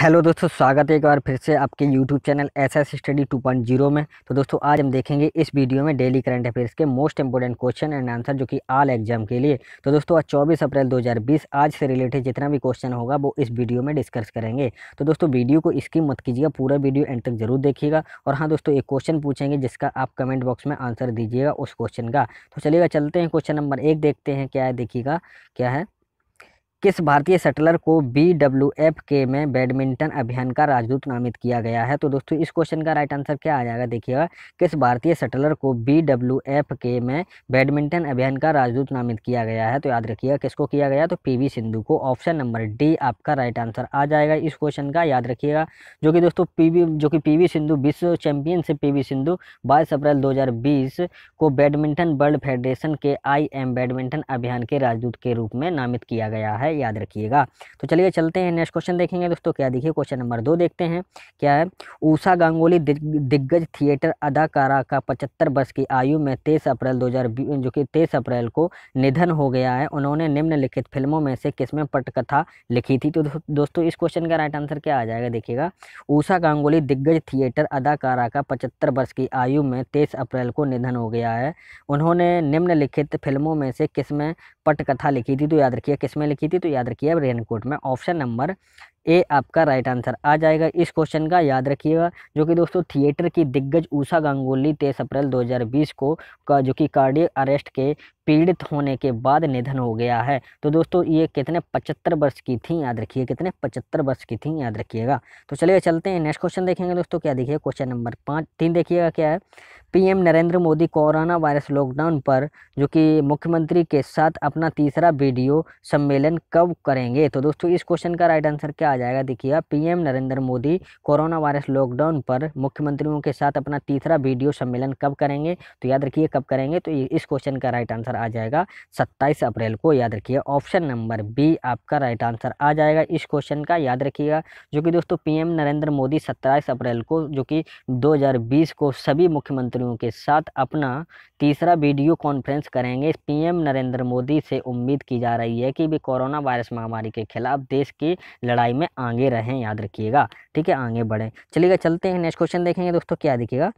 hello दोस्तों स्वागत है एक बार फिर से आपके YouTube channel S S study two point zero में तो दोस्तों आज हम देखेंगे इस वीडियो में डेली करंट अफेयर्स के most important question and answer जो कि आल एग्जाम के लिए तो दोस्तों आज चौबीस अप्रैल 2020 आज से रिलेटेड जितना भी क्वेश्चन होगा वो इस वीडियो में डिस्कस करेंगे तो दोस्तों वीडियो को इसकी मत कीजिएगा पूरा वीडियो एंड तक जरूर देखिएगा और हाँ दोस्तों एक क्वेश्चन पूछेंगे जिसका आप कमेंट बॉक्स में आंसर दीजिएगा उस क्वेश्चन का तो चलिएगा चलते हैं क्वेश्चन नंबर एक देखते हैं क्या है देखिएगा क्या है किस भारतीय सेटलर को बी डब्ल्यू एफ के में बैडमिंटन अभियान का राजदूत नामित किया गया है तो दोस्तों इस क्वेश्चन का राइट आंसर क्या आ जाएगा देखिएगा किस भारतीय सेटलर को बी डब्ल्यू एफ के में बैडमिंटन अभियान का राजदूत नामित किया गया है तो याद रखिएगा किसको किया गया तो पी वी सिंधु को ऑप्शन नंबर डी आपका राइट आंसर आ जाएगा इस क्वेश्चन का याद रखिएगा जो कि दोस्तों पी वी जो कि पी वी सिंधु विश्व चैंपियनशिप पी वी सिंधु बाईस अप्रैल दो हज़ार बीस को बैडमिंटन वर्ल्ड फेडरेशन के आई एम बैडमिंटन अभियान के राजदूत के रूप में नामित किया गया है याद रखिएगा तो चलिए चलते हैं नेक्स्ट क्वेश्चन देखेंगे दोस्तों क्या देखिए क्वेश्चन नंबर दो देखते हैं क्या है ऊषा गांगुली दिग्गज थिएटर अदाकारा का पचहत्तर वर्ष की आयु में तेईस अप्रैल दो जो कि तेईस अप्रैल को निधन हो गया है उन्होंने निम्नलिखित फिल्मों में से किसमें पटकथा लिखी थी तो दोस्तों इस क्वेश्चन का राइट आंसर क्या आ जाएगा देखिएगा ऊषा गांगुली दिग्गज थिएटर अदाकारा का पचहत्तर वर्ष की आयु में तेईस अप्रैल को निधन हो गया है उन्होंने निम्नलिखित फिल्मों में से किसमें पटकथा लिखी थी तो याद रखिए किस में लिखी थी तो याद रखिए रेनकोट में ऑप्शन नंबर ए आपका राइट आंसर आ जाएगा इस क्वेश्चन का याद रखिएगा जो कि दोस्तों थिएटर की दिग्गज ऊषा गांगुली तेईस अप्रैल 2020 को का जो कि कार्डियक अरेस्ट के पीड़ित होने के बाद निधन हो गया है तो दोस्तों ये कितने पचहत्तर वर्ष की थी याद रखिए कितने पचहत्तर वर्ष की थी याद रखिएगा तो चलिए चलते हैं नेक्स्ट क्वेश्चन देखेंगे दोस्तों क्या देखिए क्वेश्चन नंबर पाँच तीन देखिएगा क्या है PM Narendra Modi corona virus lockdown पर जो कि मुख्यमंत्री के साथ अपना तीसरा वीडियो सम्मेलन कब करेंगे तो दोस्तों इस क्वेश्चन का राइट आंसर क्या आ जाएगा देखिएगा PM Narendra Modi corona virus lockdown पर मुख्यमंत्रियों के साथ अपना तीसरा वीडियो सम्मेलन कब करेंगे तो याद रखिए कब करेंगे तो इस क्वेश्चन का राइट आंसर आंसर आ जाएगा 27 अप्रैल को याद रखिए ऑप्शन नंबर बी आपका राइट आंसर आ जाएगा इस क्वेश्चन का याद रखिएगा जो कि दोस्तों पीएम नरेंद्र मोदी 27 अप्रैल को जो कि 2020 को सभी मुख्यमंत्रियों के साथ अपना तीसरा वीडियो कॉन्फ्रेंस करेंगे पीएम नरेंद्र मोदी से उम्मीद की जा रही है कि वे कोरोना वायरस महामारी के खिलाफ देश की लड़ाई में आगे रहें याद रखिएगा ठीक है आगे बढ़ें चलिएगा चलते हैं नेक्स्ट क्वेश्चन देखेंगे दोस्तों क्या देखिएगा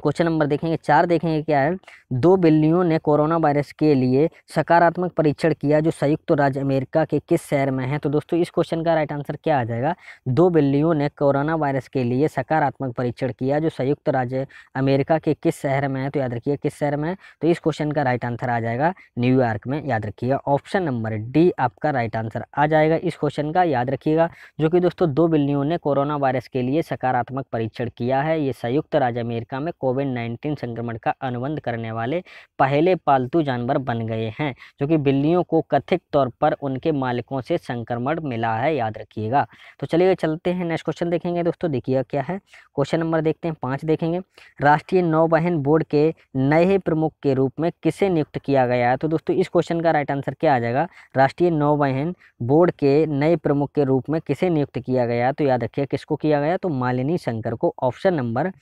क्वेश्चन नंबर देखेंगे चार देखेंगे क्या है दो बिल्लियों ने कोरोना वायरस के लिए सकारात्मक परीक्षण किया जो संयुक्त तो राज्य अमेरिका के किस शहर में है तो दोस्तों इस क्वेश्चन का राइट आंसर क्या आ जाएगा दो बिल्लियों ने कोरोना वायरस के लिए सकारात्मक परीक्षण किया जो संयुक्त तो राज्य अमेरिका के किस शहर में है तो याद रखिए किस शहर में है तो इस क्वेश्चन का राइट आंसर आ जाएगा न्यूयॉर्क में याद रखिएगा ऑप्शन नंबर डी आपका राइट आंसर आ जाएगा इस क्वेश्चन का याद रखिएगा जो कि दोस्तों दो बिल्लियों ने कोरोना वायरस के लिए सकारात्मक परीक्षण किया है ये संयुक्त राज्य अमेरिका में कोविड नाइन्टीन संक्रमण का अनुबंध करने वाले पहले पालतू जानवर बन गए हैं जो कि बिल्लियों को कथित तौर पर उनके मालिकों से संक्रमण मिला है याद रखिएगा तो चलिए चलते हैं नेक्स्ट क्वेश्चन देखेंगे दोस्तों देखिए क्या है क्वेश्चन नंबर देखते हैं पाँच देखेंगे राष्ट्रीय नौवहन बोर्ड के नए प्रमुख के रूप में किसे नियुक्त किया गया है तो दोस्तों इस क्वेश्चन का राइट आंसर क्या आ जाएगा राष्ट्रीय नौवहन बोर्ड के नए प्रमुख के रूप में किसे नियुक्त किया गया तो याद रखिए किसको किया गया तो मालिनी शंकर को ऑप्शन नंबर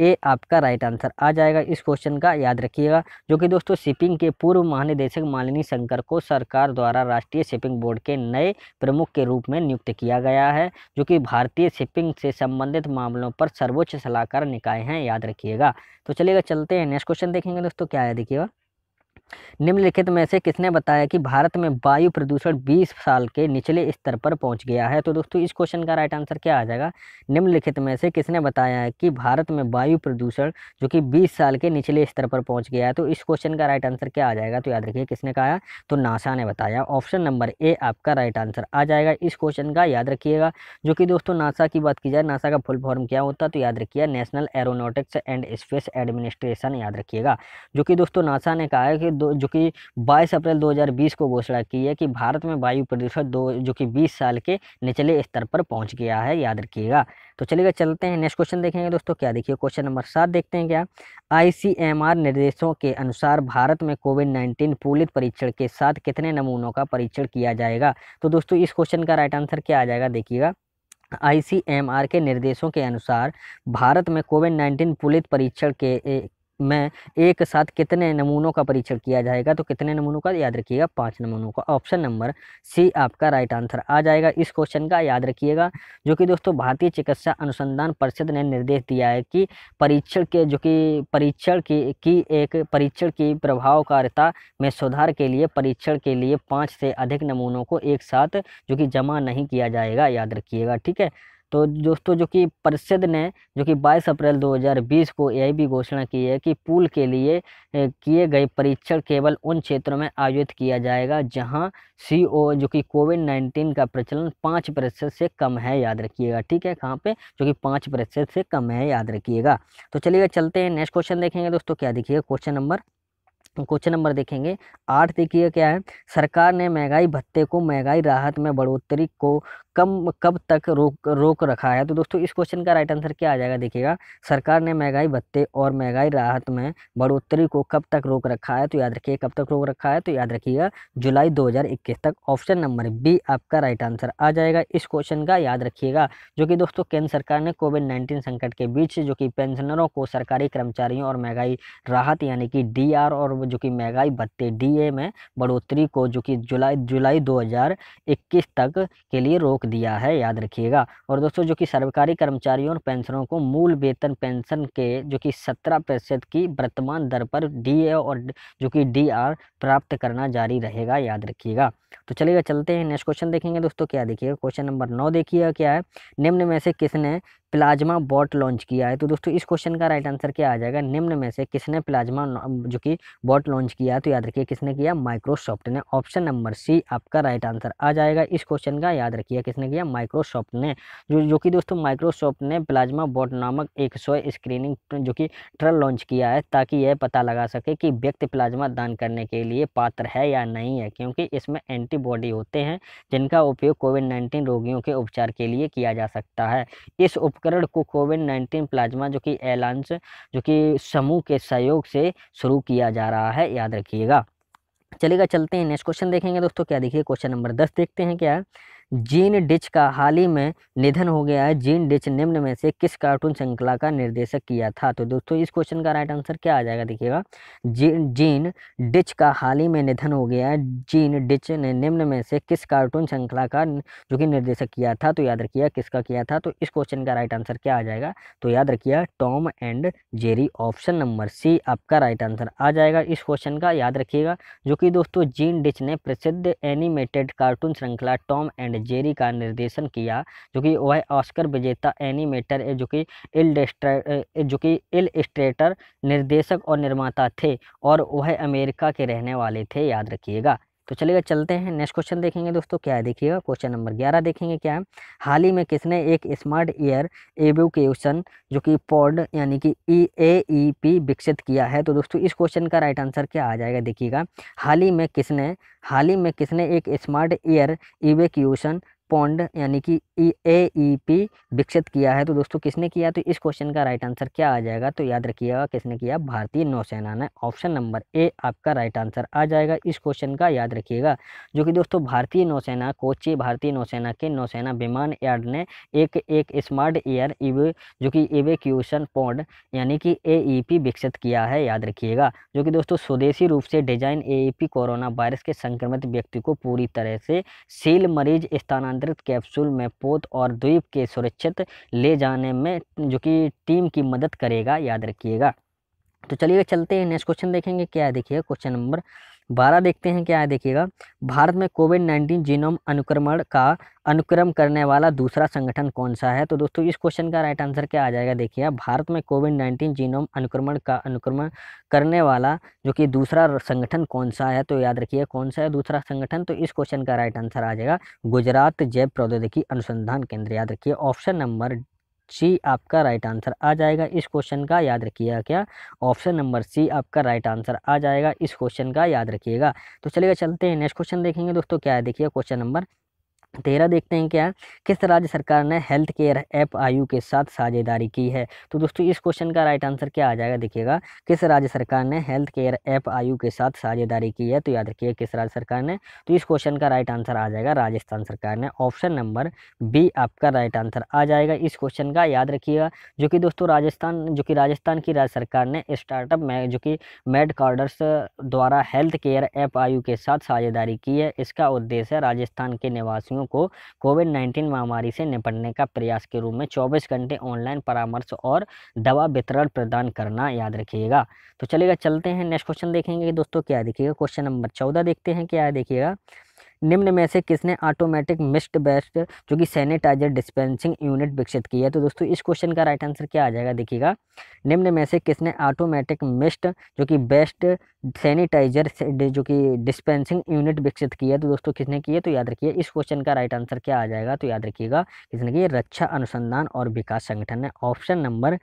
ए आपका राइट आंसर आ जाएगा इस क्वेश्चन का याद रखिएगा जो कि दोस्तों शिपिंग के पूर्व महानिदेशक मालिनी शंकर को सरकार द्वारा राष्ट्रीय शिपिंग बोर्ड के नए प्रमुख के रूप में नियुक्त किया गया है जो कि भारतीय शिपिंग से संबंधित मामलों पर सर्वोच्च सलाहकार निकाय हैं याद रखिएगा तो चलिएगा चलते हैं नेक्स्ट क्वेश्चन देखेंगे दोस्तों क्या है देखिएगा निम्नलिखित में से किसने बताया कि भारत में वायु प्रदूषण 20 साल के निचले स्तर पर पहुंच गया है तो दोस्तों इस क्वेश्चन का राइट आंसर क्या आ जाएगा निम्नलिखित में से किसने बताया है कि भारत में वायु प्रदूषण जो कि 20 साल के निचले स्तर पर पहुंच गया है तो इस क्वेश्चन का राइट आंसर क्या आ जाएगा तो याद रखिए किसने कहा तो नासा ने बताया ऑप्शन नंबर ए आपका राइट आंसर आ जाएगा इस क्वेश्चन का याद रखिएगा जो कि दोस्तों नासा की बात की जाए नासा का फुल फॉर्म क्या होता तो याद रखिए National Aeronautics and Space Administration याद रखिएगा जो कि दोस्तों नासा ने कहा है कि जो कि 22 अप्रैल 2020 को घोषणा की है कि भारत में वायु प्रदूषण दो जो कि 20 साल के निचले स्तर पर पहुंच गया है याद रखिएगा तो चलिएगा चलते हैं नेक्स्ट क्वेश्चन देखेंगे दोस्तों क्या देखिए क्वेश्चन नंबर सात देखते हैं क्या आई निर्देशों के अनुसार भारत में कोविड नाइन्टीन पूलित परीक्षण के साथ कितने नमूनों का परीक्षण किया जाएगा तो दोस्तों इस क्वेश्चन का राइट आंसर क्या आ जाएगा देखिएगा आई के निर्देशों के अनुसार भारत में कोविड नाइन्टीन पुलित परीक्षण के में एक साथ कितने नमूनों का परीक्षण किया जाएगा तो कितने नमूनों का याद रखिएगा पांच नमूनों का ऑप्शन नंबर सी आपका राइट आंसर आ जाएगा इस क्वेश्चन का याद रखिएगा जो कि दोस्तों भारतीय चिकित्सा अनुसंधान परिषद ने निर्देश दिया है कि परीक्षण के जो कि परीक्षण की, की एक परीक्षण की प्रभावकारिता में सुधार के लिए परीक्षण के लिए पाँच से अधिक नमूनों को एक साथ जो कि जमा नहीं किया जाएगा याद रखिएगा ठीक है तो दोस्तों जो कि परिषद ने जो कि 22 अप्रैल 2020 को यह भी घोषणा की है कि पुल के लिए किए गए परीक्षण केवल उन क्षेत्रों में आयोजित किया जाएगा जहां सी जो कि कोविड नाइन्टीन का प्रचलन पाँच प्रतिशत से कम है याद रखिएगा ठीक है कहाँ पे जो कि पाँच प्रतिशत से कम है याद रखिएगा तो चलिएगा चलते हैं नेक्स्ट क्वेश्चन देखेंगे दोस्तों क्या देखिएगा क्वेश्चन नंबर क्वेश्चन नंबर देखेंगे आठ देखिए क्या है सरकार ने महंगाई भत्ते को महंगाई राहत में बढ़ोतरी को कम कब तक रोक रोक रखा है तो दोस्तों इस क्वेश्चन का राइट आंसर क्या आ जाएगा देखिएगा सरकार ने महंगाई भत्ते और महंगाई राहत में बढ़ोतरी को कब तक रोक रखा है तो याद रखिए कब तक रोक रखा है तो याद रखिएगा जुलाई 2021 तक ऑप्शन नंबर बी आपका राइट आंसर आ जाएगा इस क्वेश्चन का याद रखिएगा जो कि दोस्तों केंद्र सरकार ने कोविड नाइन्टीन संकट के बीच जो कि पेंशनरों को सरकारी कर्मचारियों और महंगाई राहत यानी कि डी और जो कि महंगाई भत्ते डी में बढ़ोतरी को जो कि जुलाई जुलाई दो तक के लिए रोक रोक दिया है याद रखिएगा और दोस्तों जो कि सरकारी कर्मचारियों और पेंशनरों को मूल वेतन पेंशन के जो कि सत्रह प्रतिशत की वर्तमान दर पर डीए और जो कि डीआर प्राप्त करना जारी रहेगा याद रखिएगा तो चलिएगा चलते हैं नेक्स्ट क्वेश्चन देखेंगे दोस्तों क्या देखिएगा क्वेश्चन नंबर नौ देखिएगा क्या है निम्न में से किसने प्लाज्मा बॉट लॉन्च किया है तो दोस्तों इस क्वेश्चन का राइट आंसर क्या आ जाएगा निम्न में से किसने प्लाज्मा जो कि बॉट लॉन्च किया है तो याद रखिए किसने किया माइक्रोसॉफ्ट ने ऑप्शन नंबर सी आपका राइट आंसर आ जाएगा इस क्वेश्चन का याद रखिए किसने किया माइक्रोसॉफ्ट ने जो जो कि दोस्तों माइक्रोसॉफ्ट ने प्लाज्मा बॉट नामक एक स्क्रीनिंग जो कि ट्रल लॉन्च किया है ताकि यह पता लगा सके कि व्यक्ति प्लाज्मा दान करने के लिए पात्र है या नहीं है क्योंकि इसमें एंटीबॉडी होते हैं जिनका उपयोग कोविड नाइन्टीन रोगियों के उपचार के लिए किया जा सकता है इस उप उपकरण को कोविड नाइन्टीन प्लाज्मा जो कि एलांस जो कि समूह के सहयोग से शुरू किया जा रहा है याद रखिएगा चलेगा चलते हैं नेक्स्ट क्वेश्चन देखेंगे दोस्तों क्या देखिए क्वेश्चन नंबर दस देखते हैं क्या जीन डिच का हाल ही में निधन हो गया है जीन डिच निम्न में से किस कार्टून श्रृंखला का निर्देशक किया था तो दोस्तों इस क्वेश्चन का राइट आंसर क्या आ जाएगा देखिएगा जीन जीन डिच का हाल ही में निधन हो गया है जीन डिच ने निम्न में से किस कार्टून श्रृंखला का जो कि निर्देशक किया था तो याद रखिए किसका किया था तो इस क्वेश्चन का राइट आंसर क्या आ जाएगा तो याद रखिए Tom and Jerry option number C आपका राइट आंसर आ जाएगा इस क्वेश्चन का याद रखिएगा जो कि दोस्तों जीन डिच ने प्रसिद्ध एनिमेटेड कार्टून श्रृंखला टॉम एंड जेरी का निर्देशन किया जो कि वह ऑस्कर विजेता एनिमेटर जो कि इल जो कि इलस्ट्रेटर निर्देशक और निर्माता थे और वह अमेरिका के रहने वाले थे याद रखिएगा तो चलिएगा चलते हैं नेक्स्ट क्वेश्चन देखेंगे दोस्तों क्या है देखिएगा क्वेश्चन नंबर ग्यारह देखेंगे क्या है हाल ही में किसने एक स्मार्ट ईयर एवोकेशन जो कि पॉड यानी कि ई ए ई पी विकसित किया है तो दोस्तों इस क्वेश्चन का राइट आंसर क्या आ जाएगा देखिएगा हाल ही में किसने हाल ही में किसने एक स्मार्ट ईयर एवेक्यूशन पॉन्ड यानी कि ए ई पी विकसित किया है तो दोस्तों किसने किया तो इस क्वेश्चन का राइट आंसर क्या आ जाएगा तो याद रखिएगा किसने किया भारतीय नौसेना ने ऑप्शन नंबर ए आपका राइट आंसर आ जाएगा इस क्वेश्चन का याद रखिएगा जो कि दोस्तों भारतीय नौसेना कोची भारतीय नौसेना के नौसेना विमान यार्ड ने एक एक स्मार्ट एयर इवे जो कि एवेक्यूशन पॉन्ड यानी कि ए e विकसित किया है याद रखिएगा जो कि दोस्तों स्वदेशी रूप से डिजाइन ए e कोरोना वायरस के संक्रमित व्यक्ति को पूरी तरह से सील मरीज स्थानांतरित आधारित कैप्सूल में पोत और द्वीप के सुरक्षित ले जाने में जो कि टीम की मदद करेगा याद रखिएगा तो चलिए चलते हैं नेक्स्ट क्वेश्चन देखेंगे क्या देखिए क्वेश्चन नंबर बारह देखते हैं क्या है देखिएगा भारत में कोविड नाइन्टीन जीनोम अनुक्रमण का अनुक्रम करने वाला दूसरा संगठन कौन सा है तो दोस्तों इस क्वेश्चन का राइट आंसर क्या आ जाएगा देखिए भारत में कोविड नाइन्टीन जीनोम अनुक्रमण का अनुक्रमण करने वाला जो कि दूसरा संगठन कौन सा है तो याद रखिए कौन सा है दूसरा संगठन तो इस क्वेश्चन का राइट आंसर आ जाएगा गुजरात जैव प्रौद्योगिकी अनुसंधान केंद्र याद रखिए ऑप्शन नंबर सी आपका राइट आंसर आ जाएगा इस क्वेश्चन का याद रखिएगा क्या ऑप्शन नंबर सी आपका राइट आंसर आ जाएगा इस क्वेश्चन का याद रखिएगा तो चलिएगा चलते हैं नेक्स्ट क्वेश्चन देखेंगे दोस्तों क्या है देखिए क्वेश्चन नंबर तेरह देखते हैं क्या किस राज्य सरकार ने हेल्थ केयर ऐप आयु के साथ साझेदारी की है तो दोस्तों इस क्वेश्चन का राइट आंसर क्या आ जाएगा देखिएगा किस राज्य सरकार ने हेल्थ केयर ऐप आयु के साथ साझेदारी की है तो याद रखिए किस राज्य सरकार ने तो इस क्वेश्चन का राइट आंसर आ जाएगा राजस्थान सरकार ने ऑप्शन नंबर बी आपका राइट आंसर आ जाएगा इस क्वेश्चन का याद रखिएगा जो कि दोस्तों राजस्थान जो कि राजस्थान की राज्य सरकार ने स्टार्टअप जो कि मेड कार्डर्स द्वारा हेल्थ केयर ऐप आयु के साथ साझेदारी की है इसका उद्देश्य राजस्थान के निवासियों कर्मचारियों को कोविड नाइन्टीन महामारी से निपटने का प्रयास के रूप में चौबीस घंटे ऑनलाइन परामर्श और दवा वितरण प्रदान करना याद रखिएगा तो चलेगा चलते हैं नेक्स्ट क्वेश्चन देखेंगे दोस्तों क्या देखिएगा क्वेश्चन नंबर चौदह देखते हैं क्या देखिएगा निम्न में से किसने ऑटोमेटिक मिस्ट बेस्ट जो कि सैनिटाइजर डिस्पेंसिंग यूनिट विकसित की है तो दोस्तों इस क्वेश्चन का राइट आंसर क्या आ जाएगा देखिएगा निम्न में से किसने ऑटोमेटिक मिस्ट जो कि बेस्ट सैनिटाइजर जो कि डिस्पेंसिंग यूनिट विकसित की है तो दोस्तों किसने की है तो याद रखिए इस क्वेश्चन का राइट आंसर क्या आ जाएगा तो याद रखिएगा किसने की रक्षा अनुसंधान और विकास संगठन ने ऑप्शन नंबर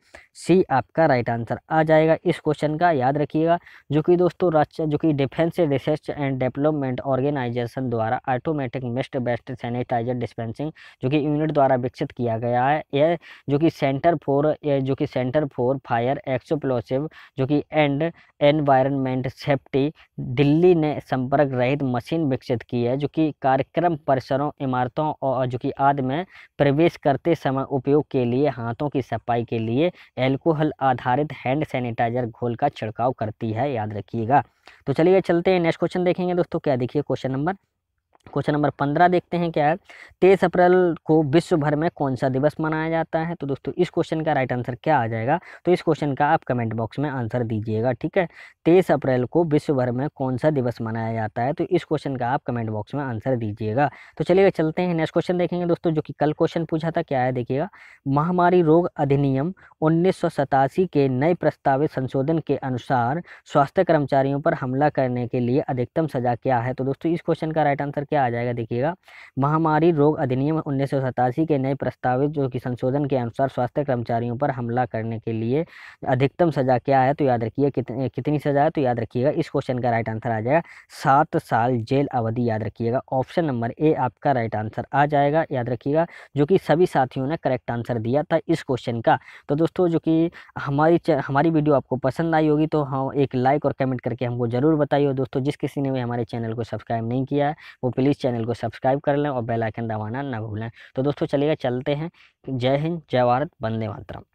सी आपका राइट आंसर आ जाएगा इस क्वेश्चन का याद रखिएगा जो कि दोस्तों रक्षा जो कि Defence Research and Development Organisation द्वारा द्वारा automatic mist based sanitiser dispensing जो कि यूनिट द्वारा विकसित किया गया है यह जो कि सेंटर फॉर जो कि सेंटर फॉर फायर एक्सोप्लोसिव जो कि एंड एनवायरनमेंट सेफ्टी दिल्ली ने संपर्क रहित मशीन विकसित की है जो कि कार्यक्रम परिसरों इमारतों और जो कि आदि में प्रवेश करते समय उपयोग के लिए हाथों की सफाई के लिए एल्कोहल आधारित हैंड सैनिटाइजर घोल का छिड़काव करती है याद रखिएगा तो चलिए चलते हैं नेक्स्ट क्वेश्चन देखेंगे दोस्तों क्या देखिए क्वेश्चन नंबर क्वेश्चन नंबर पंद्रह देखते हैं क्या है तेईस अप्रैल को विश्व भर में कौन सा दिवस मनाया जाता है तो दोस्तों इस क्वेश्चन का राइट आंसर क्या आ जाएगा तो इस क्वेश्चन का आप कमेंट बॉक्स में आंसर दीजिएगा ठीक है तेईस अप्रैल को विश्व भर में कौन सा दिवस मनाया जाता है तो इस क्वेश्चन का आप कमेंट बॉक्स में आंसर दीजिएगा तो चलिए चलते हैं नेक्स्ट क्वेश्चन देखेंगे दोस्तों जो कि कल क्वेश्चन पूछा था क्या है देखिएगा महामारी रोग अधिनियम उन्नीस के नए प्रस्तावित संशोधन के अनुसार स्वास्थ्य कर्मचारियों पर हमला करने के लिए अधिकतम सजा क्या है तो दोस्तों इस क्वेश्चन का राइट आंसर क्या आ जाएगा देखिएगा महामारी रोग अधिनियम उन्नीस के नए प्रस्तावित जो कि संशोधन के अनुसार स्वास्थ्य कर्मचारियों पर हमला करने के लिए अधिकतम सजा क्या है तो याद रखिए कितनी कितनी सजा है तो याद रखिएगा इस क्वेश्चन का राइट आंसर आ जाएगा सात साल जेल अवधि याद रखिएगा ऑप्शन नंबर ए आपका राइट आंसर आ जाएगा याद रखिएगा जो कि सभी साथियों ने करेक्ट आंसर दिया था इस क्वेश्चन का तो दोस्तों जो कि हमारी हमारी वीडियो आपको पसंद आई होगी तो हम हाँ, एक लाइक और कमेंट करके हमको ज़रूर बताइए दोस्तों जिस किसी ने भी हमारे चैनल को सब्सक्राइब नहीं किया है वो प्लीज़ चैनल को सब्सक्राइब कर लें और बेलाइकन दबाना ना भूलें तो दोस्तों चलिएगा चलते हैं जय हिंद जय भारत वंदे मातरम